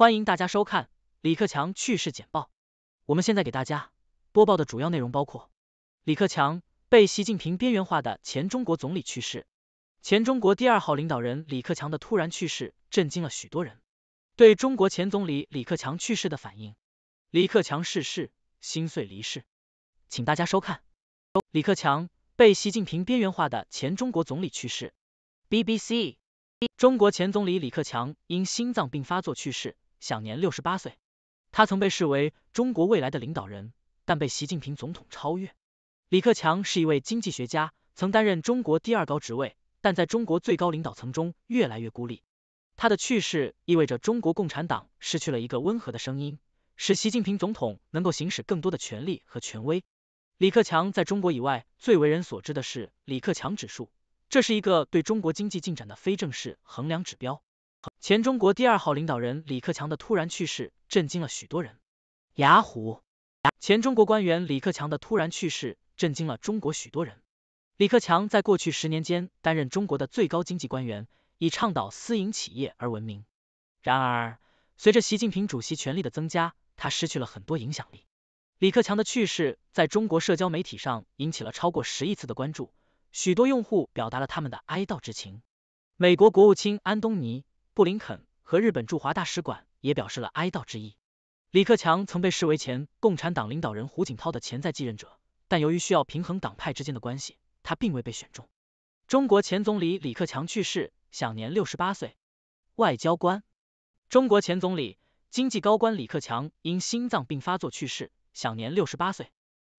欢迎大家收看《李克强去世简报》。我们现在给大家播报的主要内容包括：李克强被习近平边缘化的前中国总理去世，前中国第二号领导人李克强的突然去世震惊了许多人。对中国前总理李克强去世的反应，李克强逝世，心碎离世。请大家收看《李克强被习近平边缘化的前中国总理去世》。BBC，中国前总理李克强因心脏病发作去世。享年六十八岁，他曾被视为中国未来的领导人，但被习近平总统超越。李克强是一位经济学家，曾担任中国第二高职位，但在中国最高领导层中越来越孤立。他的去世意味着中国共产党失去了一个温和的声音，使习近平总统能够行使更多的权力和权威。李克强在中国以外最为人所知的是李克强指数，这是一个对中国经济进展的非正式衡量指标。前中国第二号领导人李克强的突然去世震惊了许多人。雅虎，前中国官员李克强的突然去世震惊了中国许多人。李克强在过去十年间担任中国的最高经济官员，以倡导私营企业而闻名。然而，随着习近平主席权力的增加，他失去了很多影响力。李克强的去世在中国社交媒体上引起了超过十亿次的关注，许多用户表达了他们的哀悼之情。美国国务卿安东尼。布林肯和日本驻华大使馆也表示了哀悼之意。李克强曾被视为前共产党领导人胡锦涛的潜在继任者，但由于需要平衡党派之间的关系，他并未被选中。中国前总理李克强去世，享年六十八岁。外交官、中国前总理、经济高官李克强因心脏病发作去世，享年六十八岁。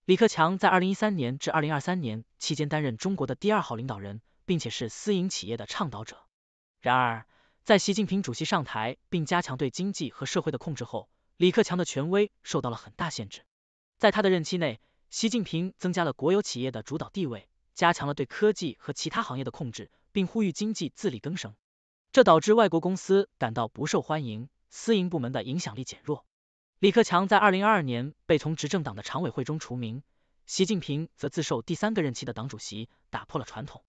李克强在二零一三年至二零二三年期间担任中国的第二号领导人，并且是私营企业的倡导者。然而，在习近平主席上台并加强对经济和社会的控制后，李克强的权威受到了很大限制。在他的任期内，习近平增加了国有企业的主导地位，加强了对科技和其他行业的控制，并呼吁经济自力更生。这导致外国公司感到不受欢迎，私营部门的影响力减弱。李克强在二零二二年被从执政党的常委会中除名，习近平则自受第三个任期的党主席，打破了传统。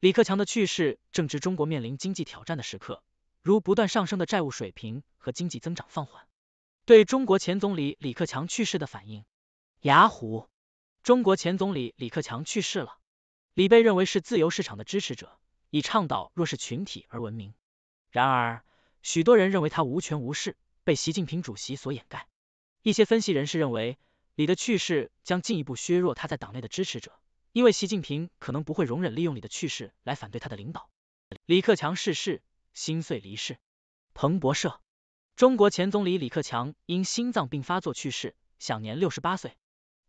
李克强的去世正值中国面临经济挑战的时刻。如不断上升的债务水平和经济增长放缓，对中国前总理李克强去世的反应。雅虎，中国前总理李克强去世了。李被认为是自由市场的支持者，以倡导弱势群体而闻名。然而，许多人认为他无权无势，被习近平主席所掩盖。一些分析人士认为，李的去世将进一步削弱他在党内的支持者，因为习近平可能不会容忍利用李的去世来反对他的领导。李克强逝世。心碎离世。彭博社：中国前总理李克强因心脏病发作去世，享年六十八岁。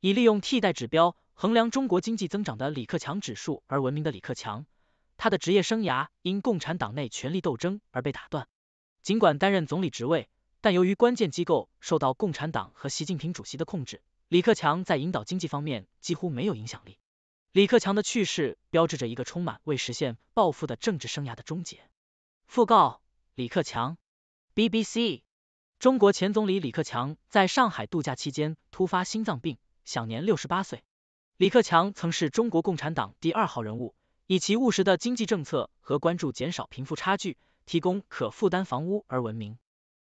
以利用替代指标衡量中国经济增长的李克强指数而闻名的李克强，他的职业生涯因共产党内权力斗争而被打断。尽管担任总理职位，但由于关键机构受到共产党和习近平主席的控制，李克强在引导经济方面几乎没有影响力。李克强的去世标志着一个充满未实现抱负的政治生涯的终结。讣告：李克强，BBC。中国前总理李克强在上海度假期间突发心脏病，享年六十八岁。李克强曾是中国共产党第二号人物，以其务实的经济政策和关注减少贫富差距、提供可负担房屋而闻名。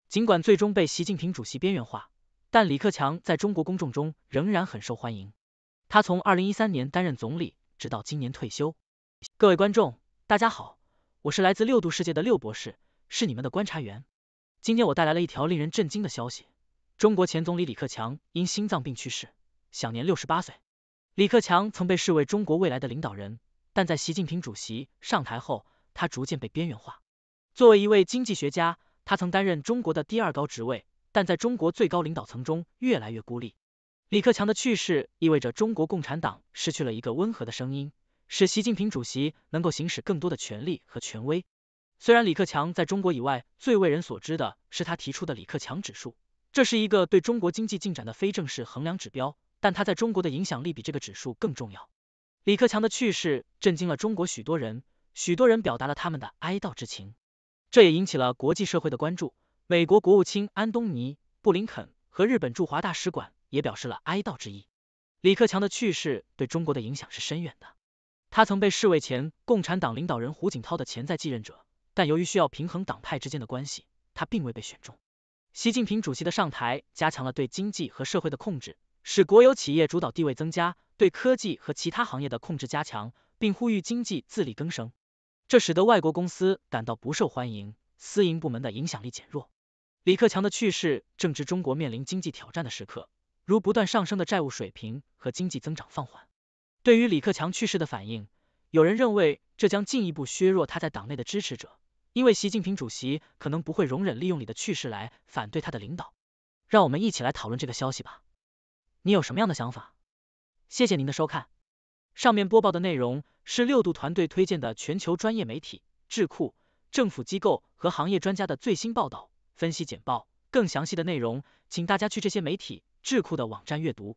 尽管最终被习近平主席边缘化，但李克强在中国公众中仍然很受欢迎。他从二零一三年担任总理，直到今年退休。各位观众，大家好。我是来自六度世界的六博士，是你们的观察员。今天我带来了一条令人震惊的消息：中国前总理李克强因心脏病去世，享年六十八岁。李克强曾被视为中国未来的领导人，但在习近平主席上台后，他逐渐被边缘化。作为一位经济学家，他曾担任中国的第二高职位，但在中国最高领导层中越来越孤立。李克强的去世意味着中国共产党失去了一个温和的声音。使习近平主席能够行使更多的权力和权威。虽然李克强在中国以外最为人所知的是他提出的李克强指数，这是一个对中国经济进展的非正式衡量指标，但他在中国的影响力比这个指数更重要。李克强的去世震惊了中国许多人，许多人表达了他们的哀悼之情，这也引起了国际社会的关注。美国国务卿安东尼·布林肯和日本驻华大使馆也表示了哀悼之意。李克强的去世对中国的影响是深远的。他曾被视为前共产党领导人胡锦涛的潜在继任者，但由于需要平衡党派之间的关系，他并未被选中。习近平主席的上台加强了对经济和社会的控制，使国有企业主导地位增加，对科技和其他行业的控制加强，并呼吁经济自力更生。这使得外国公司感到不受欢迎，私营部门的影响力减弱。李克强的去世正值中国面临经济挑战的时刻，如不断上升的债务水平和经济增长放缓。对于李克强去世的反应，有人认为这将进一步削弱他在党内的支持者，因为习近平主席可能不会容忍利用你的去世来反对他的领导。让我们一起来讨论这个消息吧。你有什么样的想法？谢谢您的收看。上面播报的内容是六度团队推荐的全球专业媒体、智库、政府机构和行业专家的最新报道、分析简报。更详细的内容，请大家去这些媒体、智库的网站阅读。